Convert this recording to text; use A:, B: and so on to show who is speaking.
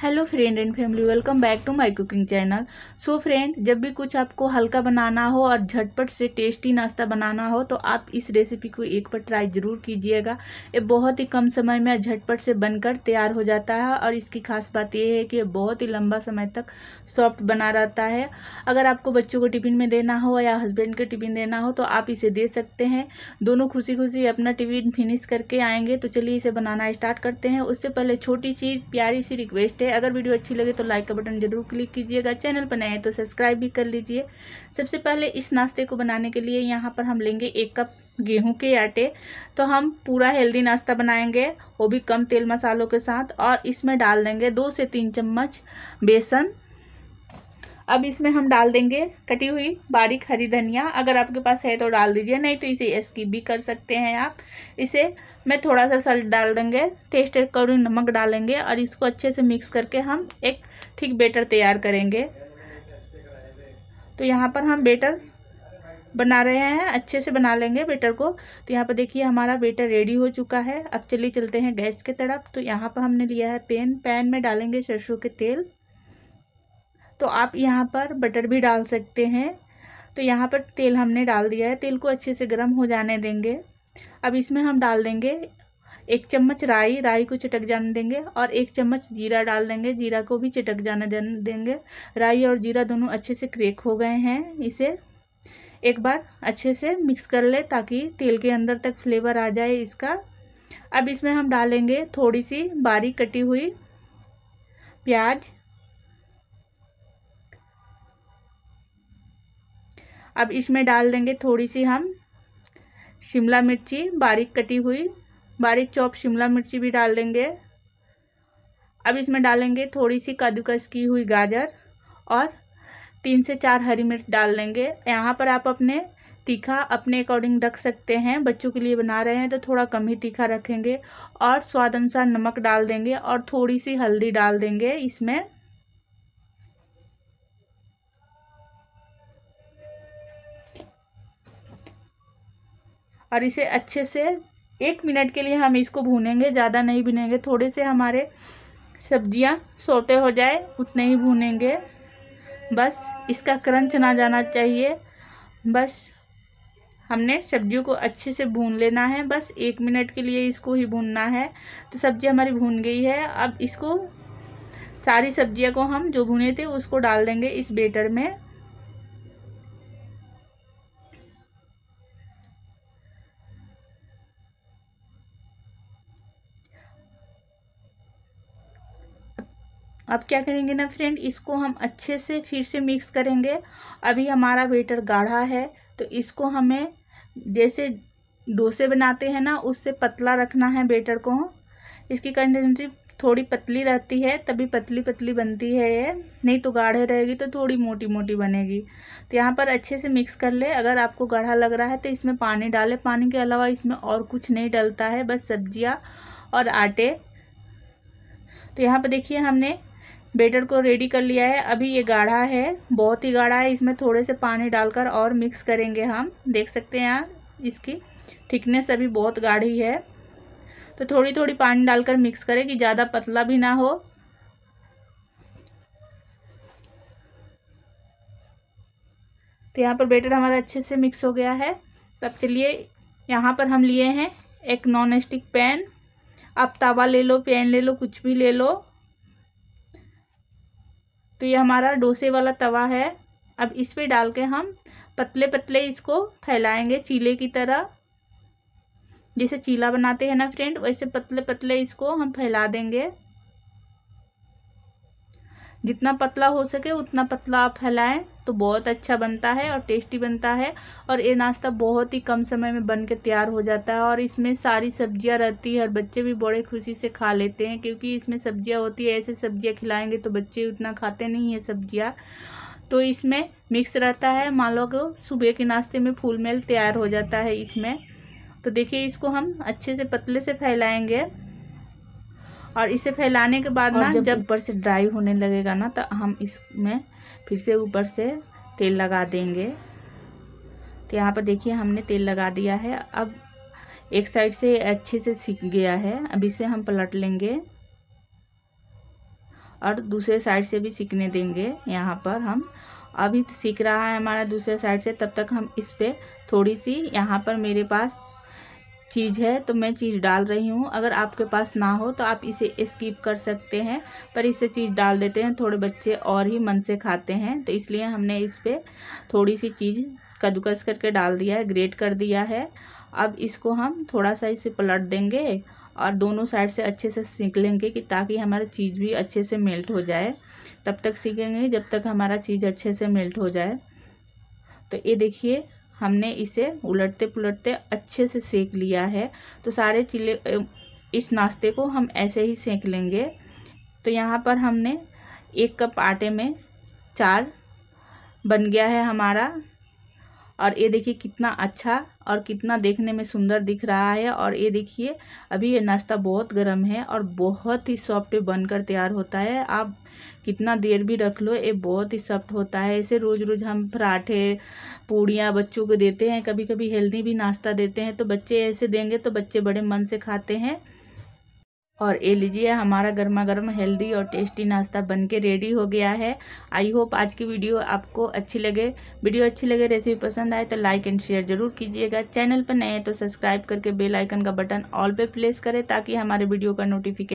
A: hello friend and family welcome back to my cooking channel so friend जब भी कुछ आपको हल्का बनाना हो और झटपट से टेस्टी नाश्ता बनाना हो तो आप इस रेसिपी को एक बार ट्राई ज़रूर कीजिएगा ये बहुत ही कम समय में झटपट से बनकर तैयार हो जाता है और इसकी खास बात यह है कि बहुत ही लंबा समय तक सॉफ्ट बना रहता है अगर आपको बच्चों को टिफ़िन में देना हो या हस्बैंड को टिफ़िन देना हो तो आप इसे दे सकते हैं दोनों खुशी खुशी अपना टिफ़िन फिनिश करके आएंगे तो चलिए इसे बनाना स्टार्ट करते हैं उससे पहले छोटी सी प्यारी सी रिक्वेस्ट है हैं अगर वीडियो अच्छी लगे तो लाइक का बटन जरूर क्लिक कीजिएगा चैनल पर नए तो सब्सक्राइब भी कर लीजिए सबसे पहले इस नाश्ते को बनाने के लिए यहाँ पर हम लेंगे एक कप गेहूं के आटे तो हम पूरा हेल्दी नाश्ता बनाएंगे वो भी कम तेल मसालों के साथ और इसमें डाल देंगे दो से तीन चम्मच बेसन अब इसमें हम डाल देंगे कटी हुई बारीक हरी धनिया अगर आपके पास है तो डाल दीजिए नहीं तो इसे स्किप भी कर सकते हैं आप इसे मैं थोड़ा सा सल्ट डाल देंगे टेस्ट अकॉर्डिंग नमक डालेंगे और इसको अच्छे से मिक्स करके हम एक थिक बेटर तैयार करेंगे तो यहाँ पर हम बेटर बना रहे हैं अच्छे से बना लेंगे बेटर को तो यहाँ पर देखिए हमारा बेटर रेडी हो चुका है अब चलिए चलते हैं गैस के तरफ तो यहाँ पर हमने लिया है पेन पैन में डालेंगे सरसों के तेल तो आप यहाँ पर बटर भी डाल सकते हैं तो यहाँ पर तेल हमने डाल दिया है तेल को अच्छे से गर्म हो जाने देंगे अब इसमें हम डाल देंगे एक चम्मच राई राई को चटक जाने देंगे और एक चम्मच जीरा डाल देंगे जीरा को भी चटक जाने देंगे राई और जीरा दोनों अच्छे से क्रेक हो गए हैं इसे एक बार अच्छे से मिक्स कर ले ताकि तेल के अंदर तक फ्लेवर आ जाए इसका अब इसमें हम डालेंगे थोड़ी सी बारीक कटी हुई प्याज अब इसमें डाल देंगे थोड़ी सी हम शिमला मिर्ची बारीक कटी हुई बारीक चॉप शिमला मिर्ची भी डाल देंगे अब इसमें डालेंगे थोड़ी सी कद्दूकस की हुई गाजर और तीन से चार हरी मिर्च डाल देंगे यहाँ पर आप अपने तीखा अपने अकॉर्डिंग रख सकते हैं बच्चों के लिए बना रहे हैं तो थोड़ा कम ही तीखा रखेंगे और स्वाद अनुसार नमक डाल देंगे और थोड़ी सी हल्दी डाल देंगे इसमें और इसे अच्छे से एक मिनट के लिए हम इसको भूनेंगे ज़्यादा नहीं भुनेंगे थोड़े से हमारे सब्जियां सोते हो जाए उतने ही भूनेंगे बस इसका क्रंच ना जाना चाहिए बस हमने सब्जियों को अच्छे से भून लेना है बस एक मिनट के लिए इसको ही भूनना है तो सब्जी हमारी भून गई है अब इसको सारी सब्जियों को हम जो भुने थे उसको डाल देंगे इस बेटर में अब क्या करेंगे ना फ्रेंड इसको हम अच्छे से फिर से मिक्स करेंगे अभी हमारा बेटर गाढ़ा है तो इसको हमें जैसे डोसे बनाते हैं ना उससे पतला रखना है बेटर को इसकी कंडक्टेंसी थोड़ी पतली रहती है तभी पतली पतली बनती है ये नहीं तो गाढ़े रहेगी तो थोड़ी मोटी मोटी बनेगी तो यहाँ पर अच्छे से मिक्स कर ले अगर आपको गाढ़ा लग रहा है तो इसमें पानी डालें पानी के अलावा इसमें और कुछ नहीं डलता है बस सब्जियाँ और आटे तो यहाँ पर देखिए हमने बेटर को रेडी कर लिया है अभी ये गाढ़ा है बहुत ही गाढ़ा है इसमें थोड़े से पानी डालकर और मिक्स करेंगे हम देख सकते हैं आप इसकी थिकनेस अभी बहुत गाढ़ी है तो थोड़ी थोड़ी पानी डालकर मिक्स करें कि ज़्यादा पतला भी ना हो तो यहाँ पर बेटर हमारा अच्छे से मिक्स हो गया है तब चलिए यहाँ पर हम लिए हैं एक नॉन स्टिक पैन आप तवा ले लो पैन ले लो कुछ भी ले लो तो ये हमारा डोसे वाला तवा है अब इस पर डाल के हम पतले पतले इसको फैलाएंगे चीले की तरह जैसे चीला बनाते हैं ना फ्रेंड वैसे पतले पतले इसको हम फैला देंगे जितना पतला हो सके उतना पतला आप फैलाएं तो बहुत अच्छा बनता है और टेस्टी बनता है और ये नाश्ता बहुत ही कम समय में बन के तैयार हो जाता है और इसमें सारी सब्जियां रहती है और बच्चे भी बड़े खुशी से खा लेते हैं क्योंकि इसमें सब्जियां होती है ऐसे सब्जियां खिलाएंगे तो बच्चे उतना खाते नहीं है सब्ज़ियाँ तो इसमें मिक्स रहता है मान लो कि सुबह के नाश्ते में फूल मेल तैयार हो जाता है इसमें तो देखिए इसको हम अच्छे से पतले से फैलाएँगे और इसे फैलाने के बाद ना जब ऊपर से ड्राई होने लगेगा ना तो हम इसमें फिर से ऊपर से तेल लगा देंगे तो यहाँ पर देखिए हमने तेल लगा दिया है अब एक साइड से अच्छे से सीख गया है अब इसे हम पलट लेंगे और दूसरे साइड से भी सीखने देंगे यहाँ पर हम अभी सीख रहा है हमारा दूसरे साइड से तब तक हम इस पर थोड़ी सी यहाँ पर मेरे पास चीज़ है तो मैं चीज़ डाल रही हूँ अगर आपके पास ना हो तो आप इसे स्किप कर सकते हैं पर इसे चीज़ डाल देते हैं थोड़े बच्चे और ही मन से खाते हैं तो इसलिए हमने इस पर थोड़ी सी चीज़ कद्दूकस करके डाल दिया है ग्रेट कर दिया है अब इसको हम थोड़ा सा इसे पलट देंगे और दोनों साइड से अच्छे से सीख लेंगे कि ताकि हमारा चीज़ भी अच्छे से मेल्ट हो जाए तब तक सीखेंगे जब तक हमारा चीज़ अच्छे से मेल्ट हो जाए तो ये देखिए हमने इसे उलटते पुलटते अच्छे से सेक लिया है तो सारे चिल्ले इस नाश्ते को हम ऐसे ही सेक लेंगे तो यहाँ पर हमने एक कप आटे में चार बन गया है हमारा और ये देखिए कितना अच्छा और कितना देखने में सुंदर दिख रहा है और ये देखिए अभी ये नाश्ता बहुत गर्म है और बहुत ही सॉफ्ट बनकर तैयार होता है आप कितना देर भी रख लो ये बहुत ही सॉफ्ट होता है ऐसे रोज़ रोज़ हम पराठे पूड़ियाँ बच्चों को देते हैं कभी कभी हेल्दी भी नाश्ता देते हैं तो बच्चे ऐसे देंगे तो बच्चे बड़े मन से खाते हैं और ये लीजिए हमारा गर्मा गर्म हेल्दी और टेस्टी नाश्ता बन के रेडी हो गया है आई होप आज की वीडियो आपको अच्छी लगे वीडियो अच्छी लगे रेसिपी पसंद आए तो लाइक एंड शेयर जरूर कीजिएगा चैनल पर नए हैं तो सब्सक्राइब करके बेल आइकन का बटन ऑल पे प्रेस करें ताकि हमारे वीडियो का नोटिफिकेशन